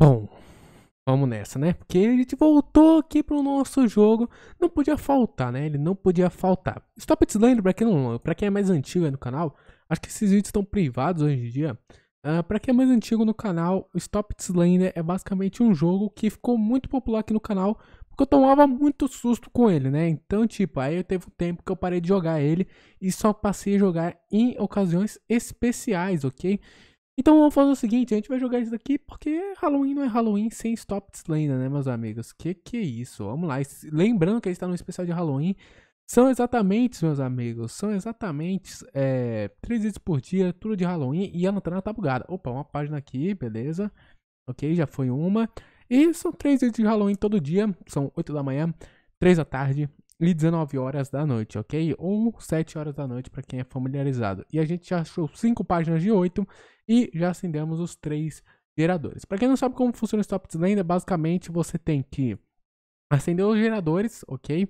Bom, vamos nessa, né? Porque a gente voltou aqui pro nosso jogo. Não podia faltar, né? Ele não podia faltar. Stop It Slander, pra quem, não, pra quem é mais antigo no canal, acho que esses vídeos estão privados hoje em dia. Uh, pra quem é mais antigo no canal, Stop It Slander é basicamente um jogo que ficou muito popular aqui no canal. Porque eu tomava muito susto com ele, né? Então, tipo, aí eu teve um tempo que eu parei de jogar ele e só passei a jogar em ocasiões especiais, ok? Então vamos fazer o seguinte, a gente vai jogar isso daqui porque Halloween não é Halloween sem Stop Slender, né, meus amigos? Que que é isso? Vamos lá. Lembrando que a gente tá no especial de Halloween. São exatamente, meus amigos, são exatamente é, três vezes por dia, tudo de Halloween e a lanterna tá bugada. Opa, uma página aqui, beleza. Ok, já foi uma. E são três vezes de Halloween todo dia, são 8 da manhã, 3 da tarde e 19 horas da noite, ok? Ou 7 horas da noite para quem é familiarizado. E a gente já achou cinco páginas de 8 e já acendemos os três geradores. Para quem não sabe como funciona o Stop Slender, basicamente você tem que acender os geradores, ok?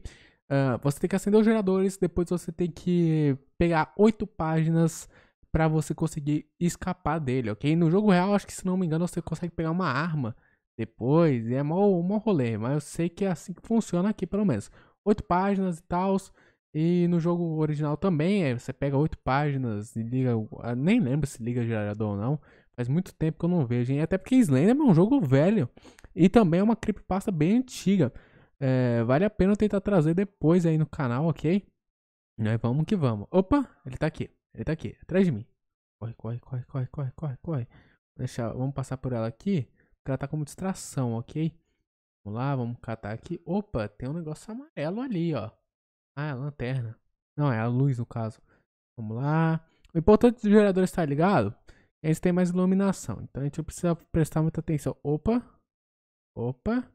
Uh, você tem que acender os geradores, depois você tem que pegar oito páginas para você conseguir escapar dele, ok? No jogo real, acho que se não me engano, você consegue pegar uma arma depois, é mó, mó rolê, mas eu sei que é assim que funciona aqui, pelo menos. Oito páginas e tal, e no jogo original também, é, você pega oito páginas e liga. Ah, nem lembro se liga gerador ou não. Faz muito tempo que eu não vejo. E até porque Slender é um jogo velho. E também é uma creepypasta bem antiga. É, vale a pena tentar trazer depois aí no canal, ok? Né, vamos que vamos. Opa, ele tá aqui. Ele tá aqui, atrás de mim. Corre, corre, corre, corre, corre, corre, corre. Deixar, vamos passar por ela aqui. Porque ela tá como distração, ok? Vamos lá, vamos catar aqui. Opa, tem um negócio amarelo ali, ó. Ah, é a lanterna. Não, é a luz no caso. Vamos lá. O importante do gerador estar tá ligado é que tem mais iluminação. Então a gente precisa prestar muita atenção. Opa. Opa.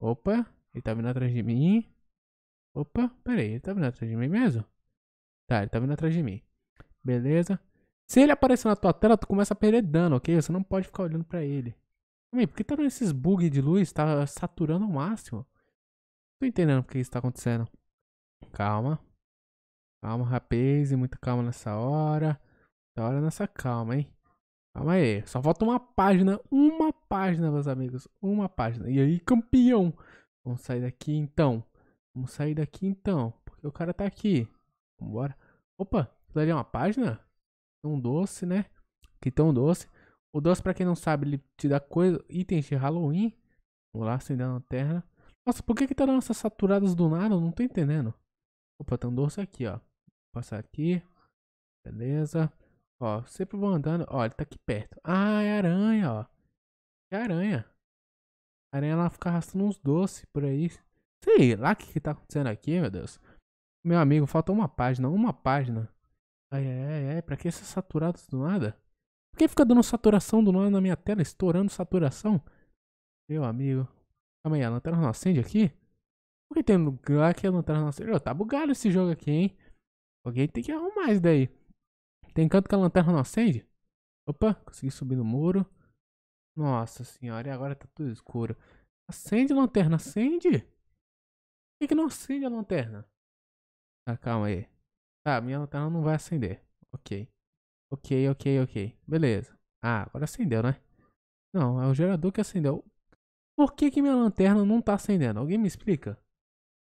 Opa. Ele tá vindo atrás de mim. Opa. Pera aí, ele tá vindo atrás de mim mesmo? Tá, ele tá vindo atrás de mim. Beleza. Se ele aparecer na tua tela, tu começa a perder dano, ok? Você não pode ficar olhando pra ele. Também, por que tá dando esses bugs de luz? Tá saturando ao máximo. Não tô entendendo o que está acontecendo. Calma. Calma, rapaz. E muita calma nessa hora. Da hora nessa calma, hein? Calma aí. Só falta uma página. Uma página, meus amigos. Uma página. E aí, campeão? Vamos sair daqui então. Vamos sair daqui então. Porque o cara tá aqui. Vambora. Opa, daria ali é uma página? um doce, né? Que tão doce. O doce, pra quem não sabe, ele te dá coisa, itens de Halloween. Vamos lá, acender a lanterna. Nossa, por que que tá dando essas saturadas do nada? Eu não tô entendendo. Opa, tem um dorso aqui, ó. Passar aqui. Beleza. Ó, sempre vou andando. Ó, ele tá aqui perto. Ah, é aranha, ó. É aranha. A aranha lá fica arrastando uns doces por aí. Sei lá o que, que tá acontecendo aqui, meu Deus. Meu amigo, falta uma página, uma página. Ai, ai, ai, pra que esses saturado do nada? Por que fica dando saturação do nada na minha tela, estourando saturação? Meu amigo. Calma aí, a lanterna não acende aqui? Por que tem lugar que a é lanterna não acende? Oh, tá bugado esse jogo aqui, hein? Alguém tem que arrumar isso daí. Tem canto que a lanterna não acende? Opa, consegui subir no muro. Nossa senhora, e agora tá tudo escuro. Acende, lanterna, acende! Por que, que não acende a lanterna? Tá, ah, calma aí. Tá, minha lanterna não vai acender. Ok. Ok, ok, ok. Beleza. Ah, agora acendeu, né? Não, é o gerador que acendeu. Por que, que minha lanterna não tá acendendo? Alguém me explica?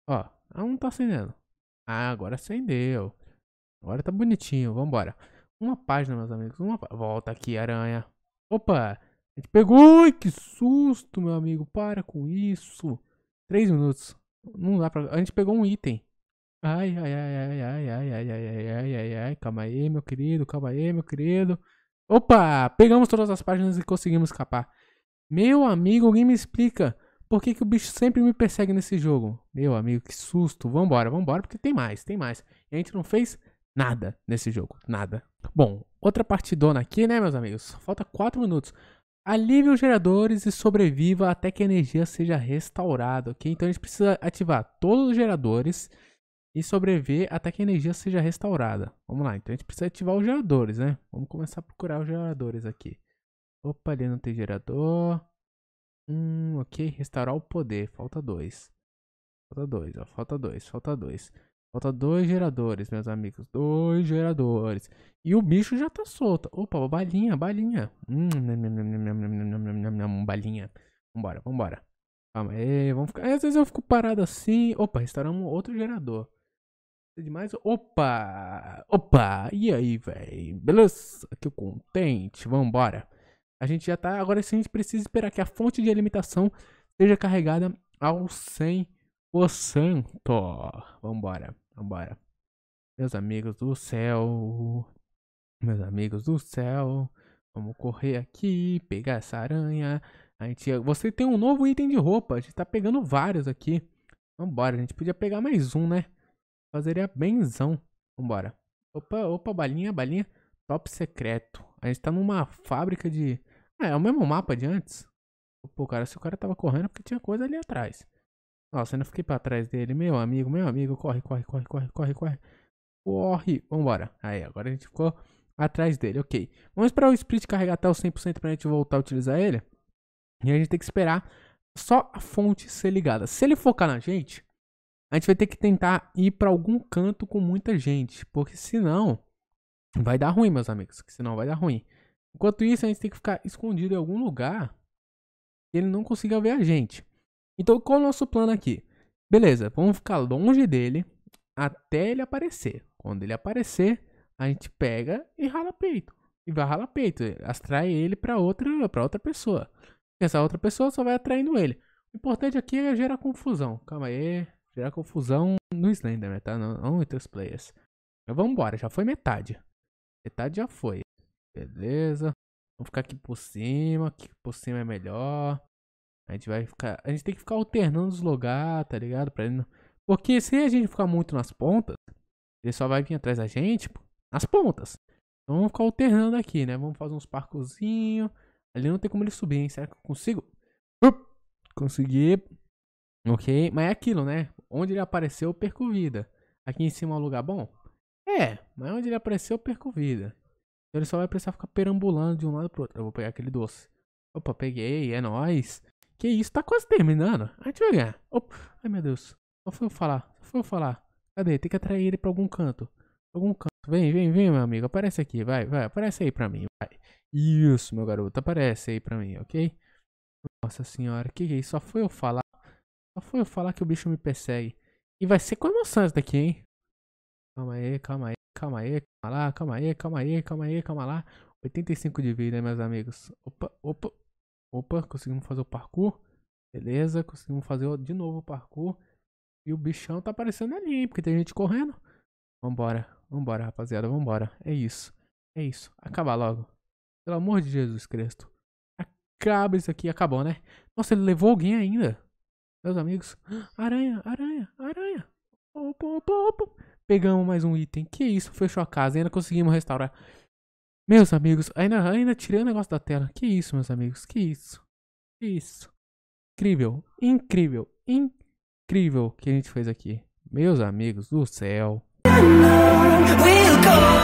Ó, não tá acendendo. Ah, agora acendeu. Agora tá bonitinho, vambora. Uma página, meus amigos, uma Volta aqui, aranha. Opa, a gente pegou. Ai, que susto, meu amigo, para com isso. Três minutos. Não dá pra... A gente pegou um item. Ai, ai, ai, ai, ai, ai, ai, ai, ai, ai, ai, ai. Calma aí, meu querido, calma aí, meu querido. Opa, pegamos todas as páginas e conseguimos escapar. Meu amigo, alguém me explica. Por que, que o bicho sempre me persegue nesse jogo? Meu amigo, que susto. Vambora, vambora, porque tem mais, tem mais. E a gente não fez nada nesse jogo, nada. Bom, outra partidona aqui, né, meus amigos? Falta 4 minutos. Alive os geradores e sobreviva até que a energia seja restaurada, ok? Então a gente precisa ativar todos os geradores e sobreviver até que a energia seja restaurada. Vamos lá, então a gente precisa ativar os geradores, né? Vamos começar a procurar os geradores aqui. Opa, ali não tem gerador. Hum, ok. Restaurar o poder. Falta dois. Falta dois, ó. Falta dois, falta dois. Falta dois geradores, meus amigos. Dois geradores. E o bicho já tá solto. Opa, balinha, balinha. Hum, balinha. Vambora, vambora. Calma aí, vamos ficar. Às vezes eu fico parado assim. Opa, restauramos outro gerador. Demais. Opa! Opa! E aí, velho? Beleza? Que contente. Vambora. A gente já tá. Agora sim, a gente precisa esperar que a fonte de alimentação seja carregada ao 100%. Vambora, vambora. Meus amigos do céu. Meus amigos do céu. Vamos correr aqui, pegar essa aranha. A gente, você tem um novo item de roupa. A gente tá pegando vários aqui. Vambora, a gente podia pegar mais um, né? Fazeria benzão. Vambora. Opa, opa, balinha, balinha. Top secreto. A gente tá numa fábrica de. Ah, é o mesmo mapa de antes? Pô, cara, se o cara tava correndo é porque tinha coisa ali atrás. Nossa, eu não fiquei pra trás dele. Meu amigo, meu amigo, corre, corre, corre, corre, corre, corre. Corre. Vambora. Aí, agora a gente ficou atrás dele, ok. Vamos esperar o split carregar até o 100% pra gente voltar a utilizar ele. E a gente tem que esperar só a fonte ser ligada. Se ele focar na gente, a gente vai ter que tentar ir para algum canto com muita gente, porque senão Vai dar ruim, meus amigos, senão vai dar ruim. Enquanto isso, a gente tem que ficar escondido em algum lugar que ele não consiga ver a gente. Então, qual é o nosso plano aqui? Beleza, vamos ficar longe dele até ele aparecer. Quando ele aparecer, a gente pega e rala peito. E vai ralar peito, atrai ele para outra, para outra pessoa. Essa outra pessoa só vai atraindo ele. O importante aqui é gerar confusão. Calma aí, gerar confusão no Slenderman, né, tá? Não, não os players. Mas vamos embora, já foi metade. Metade já foi. Beleza. Vamos ficar aqui por cima. Aqui por cima é melhor. A gente vai ficar. A gente tem que ficar alternando os lugares, tá ligado? Pra ele não... Porque se a gente ficar muito nas pontas, ele só vai vir atrás da gente nas pontas. Então vamos ficar alternando aqui, né? Vamos fazer uns parcozinhos. Ali não tem como ele subir, hein? Será que eu consigo? Up! Consegui. Ok, mas é aquilo, né? Onde ele apareceu, eu perco vida. Aqui em cima é um lugar bom? É, mas onde ele apareceu eu perco vida. Então ele só vai precisar ficar perambulando de um lado pro outro. Eu vou pegar aquele doce. Opa, peguei, é nóis. Que isso, tá quase terminando. A gente vai ganhar. Opa. Ai meu Deus. Só foi eu falar, só foi eu falar. Cadê? Tem que atrair ele pra algum canto. Algum canto. Vem, vem, vem, meu amigo. Aparece aqui, vai, vai. Aparece aí pra mim, vai. Isso, meu garoto. Aparece aí pra mim, ok? Nossa senhora, que é isso? Só foi eu falar. Só foi eu falar que o bicho me persegue. E vai ser com emoção isso daqui, hein? Calma aí, calma aí, calma aí, calma lá, calma aí, calma aí, calma aí, calma lá. 85 de vida, meus amigos. Opa, opa, opa, conseguimos fazer o parkour. Beleza, conseguimos fazer de novo o parkour. E o bichão tá aparecendo ali, hein, porque tem gente correndo. Vambora, vambora, rapaziada, vambora. É isso, é isso. Acaba logo. Pelo amor de Jesus Cristo. Acaba isso aqui, acabou, né? Nossa, ele levou alguém ainda. Meus amigos. Aranha, aranha, aranha. Pegamos mais um item. Que isso? Fechou a casa. Ainda conseguimos restaurar. Meus amigos, ainda, ainda tirei o negócio da tela. Que isso, meus amigos? Que isso? Que isso? Incrível, incrível, incrível que a gente fez aqui. Meus amigos do céu. We'll